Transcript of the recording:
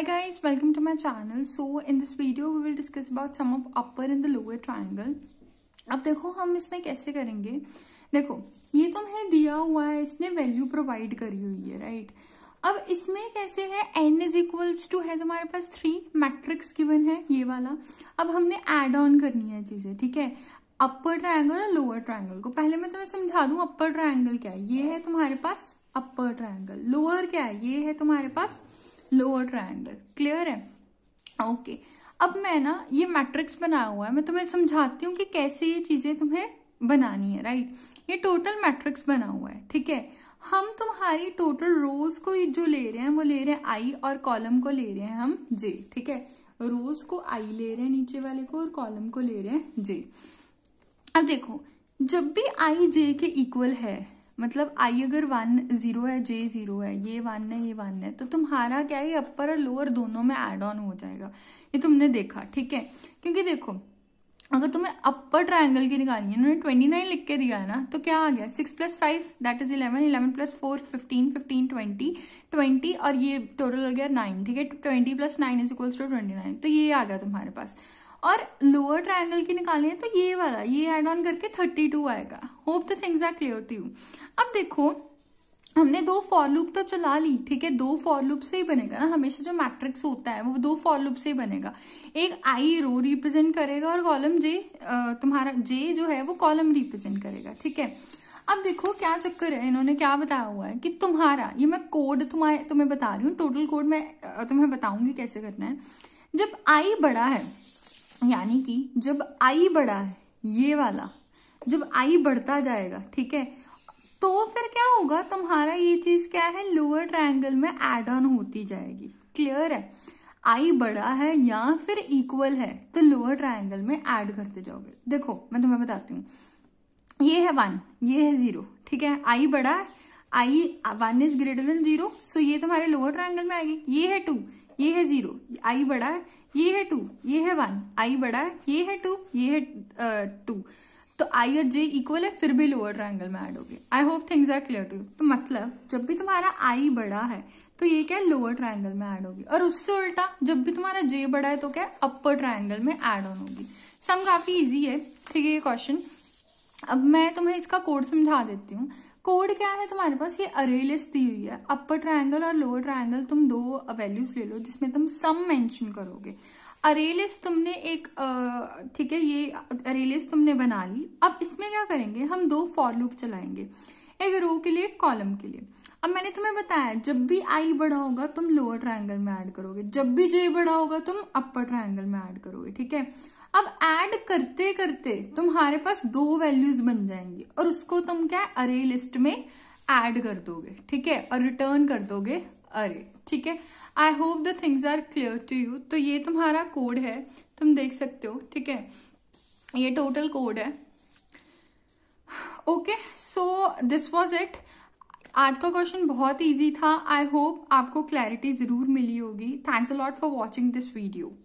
hi guys welcome to my channel so in this video we will discuss about sum of upper and the lower triangle अब देखो हम इसमें कैसे करेंगे देखो ये तुम्हें तो दिया हुआ है इसने वैल्यू प्रोवाइड करी हुई है राइट अब इसमें कैसे है एन इज इक्वल्स टू है तुम्हारे पास थ्री मैट्रिक्स गिवन है ये वाला अब हमने एड ऑन करनी है चीजें ठीक है अपर ट्राइंगल और लोअर ट्राइंगल को पहले मैं तुम्हें समझा दू अपर ट्राइंगल क्या है ये है तुम्हारे पास अपर ट्राइंगल लोअर क्या है ये है तुम्हारे पास लोअर ट्राइंगल क्लियर है ओके अब मैं ना ये मैट्रिक्स बनाया हुआ है मैं तुम्हें समझाती हूँ कि कैसे ये चीजें तुम्हें बनानी है राइट ये टोटल मैट्रिक्स बना हुआ है ठीक है हम तुम्हारी टोटल रोज को जो ले रहे हैं वो ले रहे हैं आई और कॉलम को ले रहे हैं हम जे ठीक है रोज को आई ले रहे हैं नीचे वाले को और कॉलम को ले रहे हैं जे अब देखो जब भी आई जे के इक्वल है मतलब आई अगर वन जीरो है जे जीरो है ये वन है ये वन है तो तुम्हारा क्या है अपर और लोअर दोनों में एड ऑन हो जाएगा ये तुमने देखा ठीक है क्योंकि देखो अगर तुम्हें अपर ट्राइंगल की निकालनी है उन्होंने ट्वेंटी नाइन लिख के दिया है ना तो क्या आ गया six plus five that is eleven eleven plus four fifteen fifteen twenty twenty और ये टोटल हो गया नाइन ठीक है twenty plus nine is equals to twenty nine तो ये आ गया तुम्हारे पास और लोअर ट्राइंगल की निकालनी है तो ये वाला ये एड ऑन करके थर्टी टू आएगा hope the things are clear to you अब देखो हमने दो फॉर लूप तो चला ली ठीक है दो फॉर लूप से ही बनेगा ना हमेशा जो मैट्रिक्स होता है वो दो फॉर लूप से ही बनेगा एक आई रो रिप्रेजेंट करेगा और कॉलम जे तुम्हारा जे जो है वो कॉलम रिप्रेजेंट करेगा ठीक है अब देखो क्या चक्कर है इन्होंने क्या बताया हुआ है कि तुम्हारा ये मैं कोड तुम्हारे तुम्हें बता रही हूँ टोटल कोड मैं तुम्हें बताऊंगी कैसे करना है जब आई बड़ा है यानी कि जब आई बढ़ा है ये वाला जब आई बढ़ता जाएगा ठीक है तो फिर क्या होगा तुम्हारा ये चीज क्या है लोअर ट्रायंगल में एड ऑन होती जाएगी क्लियर है आई बड़ा है या फिर इक्वल है तो लोअर ट्रायंगल में एड करते जाओगे देखो मैं तुम्हें बताती हूँ ये है वन ये है जीरो ठीक है आई बड़ा है i one is greater than zero so ये तुम्हारे लोअर ट्रायंगल में आएगी ये है टू ये है जीरो आई बड़ा है ये है टू ये है वन आई बड़ा है ये है टू ये है टू तो आई और जे इक्वल है फिर भी लोअर ट्राइंगल में ऐड हो गया I hope things are clear to you तो मतलब जब भी तुम्हारा आई बड़ा है तो ये क्या लोअर ट्राइंगल में ऐड होगी और उससे उल्टा जब भी तुम्हारा जे बड़ा है तो क्या अपर ट्राइंगल में ऐड ऑन होगी सम काफी इजी है ठीक है ये क्वेश्चन अब मैं तुम्हें इसका कोड समझा देती हूँ कोड क्या है तुम्हारे पास ये अरे लिस्ट दी हुई है अपर ट्राइंगल और लोअर ट्राइंगल तुम दो वैल्यूज ले लो जिसमें तुम सम मेंशन करोगे अरेलेस तुमने एक ठीक है ये अरेलेस तुमने बना ली अब इसमें क्या करेंगे हम दो फॉर लूप चलाएंगे एक रो के लिए एक कॉलम के लिए अब मैंने तुम्हें बताया जब भी आई बड़ा होगा तुम लोअर ट्राइंगल में ऐड करोगे जब भी जे बड़ा होगा तुम अपर ट्राइंगल में ऐड करोगे ठीक है अब ऐड करते करते तुम्हारे पास दो वैल्यूज बन जाएंगी और उसको तुम क्या अरे लिस्ट में ऐड कर दोगे ठीक है और रिटर्न कर दोगे अरे ठीक है I hope the things are clear to you तो ये तुम्हारा कोड है तुम देख सकते हो ठीक है ये टोटल कोड है okay so this was it आज का क्वेश्चन बहुत ईजी था आई होप आपको क्लैरिटी जरूर मिली होगी thanks a lot for watching this video